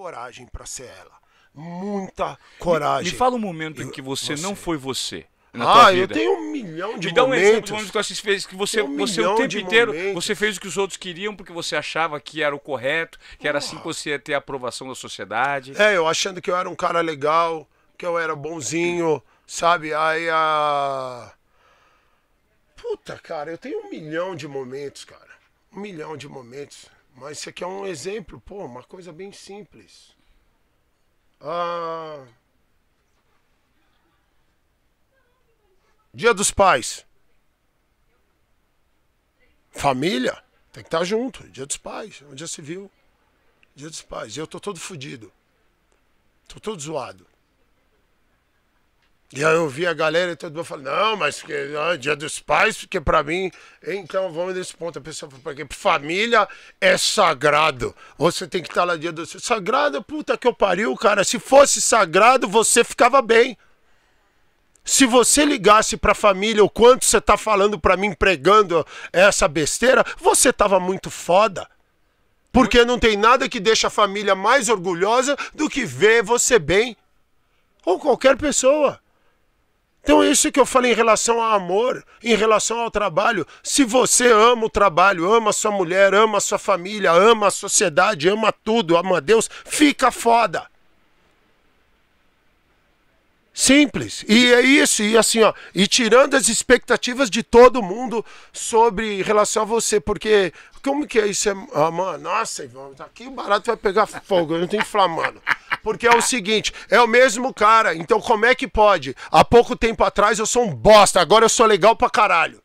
coragem para ser ela. Muita coragem. Me, me fala um momento eu, em que você, você, não foi você. Na ah, eu tenho um milhão de momentos. Me dá um momentos. exemplo de que você fez que você, um você o tempo inteiro momentos. você fez o que os outros queriam porque você achava que era o correto, que era assim que você ia ter a aprovação da sociedade. É, eu achando que eu era um cara legal, que eu era bonzinho, sabe? Aí a. Puta, cara, eu tenho um milhão de momentos, cara. Um milhão de momentos. Mas isso aqui é um exemplo, pô, uma coisa bem simples. Ah... Dia dos pais. Família tem que estar junto. Dia dos pais, um dia civil. Dia dos pais. E eu tô todo fodido. Tô todo zoado. E aí eu vi a galera e todo mundo falando, não, mas que, não, dia dos pais, porque para mim, então vamos nesse ponto. A pessoa fala, porque família é sagrado. Você tem que estar tá lá dia dos Sagrado, puta que eu pariu, cara. Se fosse sagrado, você ficava bem. Se você ligasse para família o quanto você tá falando para mim, pregando essa besteira, você tava muito foda. Porque não tem nada que deixa a família mais orgulhosa do que ver você bem. Ou qualquer pessoa. Então, é isso que eu falei em relação ao amor, em relação ao trabalho. Se você ama o trabalho, ama a sua mulher, ama a sua família, ama a sociedade, ama tudo, ama Deus, fica foda. Simples. E é isso, e assim, ó, e tirando as expectativas de todo mundo sobre relação a você, porque como que é isso? É, ah, mano, nossa, Ivan, tá aqui o barato vai pegar fogo, eu não falar, inflamando. Porque é o seguinte, é o mesmo cara. Então como é que pode? Há pouco tempo atrás eu sou um bosta, agora eu sou legal pra caralho.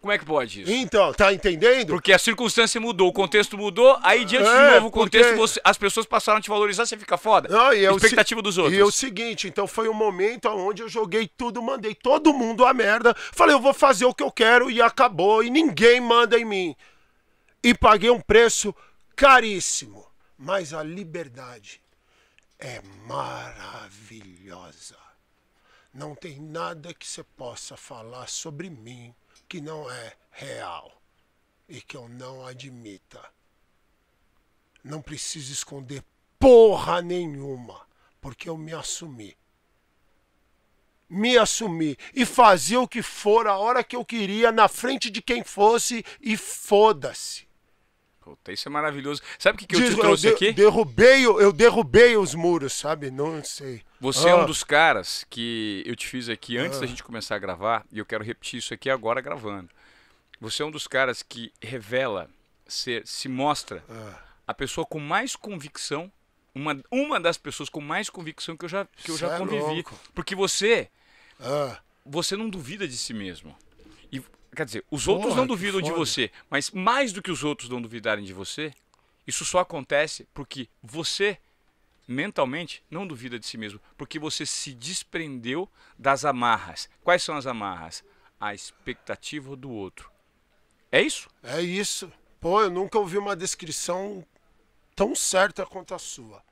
Como é que pode isso? Então, tá entendendo? Porque a circunstância mudou, o contexto mudou, aí diante é, de novo o contexto, porque... você, as pessoas passaram a te valorizar, você fica foda. Não, e é Expectativa se... dos outros. E é o seguinte, então foi um momento onde eu joguei tudo, mandei todo mundo a merda, falei, eu vou fazer o que eu quero e acabou, e ninguém manda em mim. E paguei um preço caríssimo, mas a liberdade é maravilhosa. Não tem nada que você possa falar sobre mim que não é real e que eu não admita. Não preciso esconder porra nenhuma, porque eu me assumi. Me assumi e fazia o que for a hora que eu queria, na frente de quem fosse, e foda-se. Puta, isso é maravilhoso. Sabe o que, que eu te trouxe eu de, aqui? Derrubei, eu derrubei os muros, sabe? Não sei. Você ah. é um ah. dos caras que eu te fiz aqui antes ah. da gente começar a gravar, e eu quero repetir isso aqui agora gravando. Você é um dos caras que revela, se, se mostra ah. a pessoa com mais convicção, uma, uma das pessoas com mais convicção que eu já, que eu já é convivi. É porque você, ah. você não duvida de si mesmo. E Quer dizer, os Porra, outros não duvidam de você, mas mais do que os outros não duvidarem de você, isso só acontece porque você mentalmente não duvida de si mesmo, porque você se desprendeu das amarras. Quais são as amarras? A expectativa do outro. É isso? É isso. Pô, eu nunca ouvi uma descrição tão certa quanto a sua.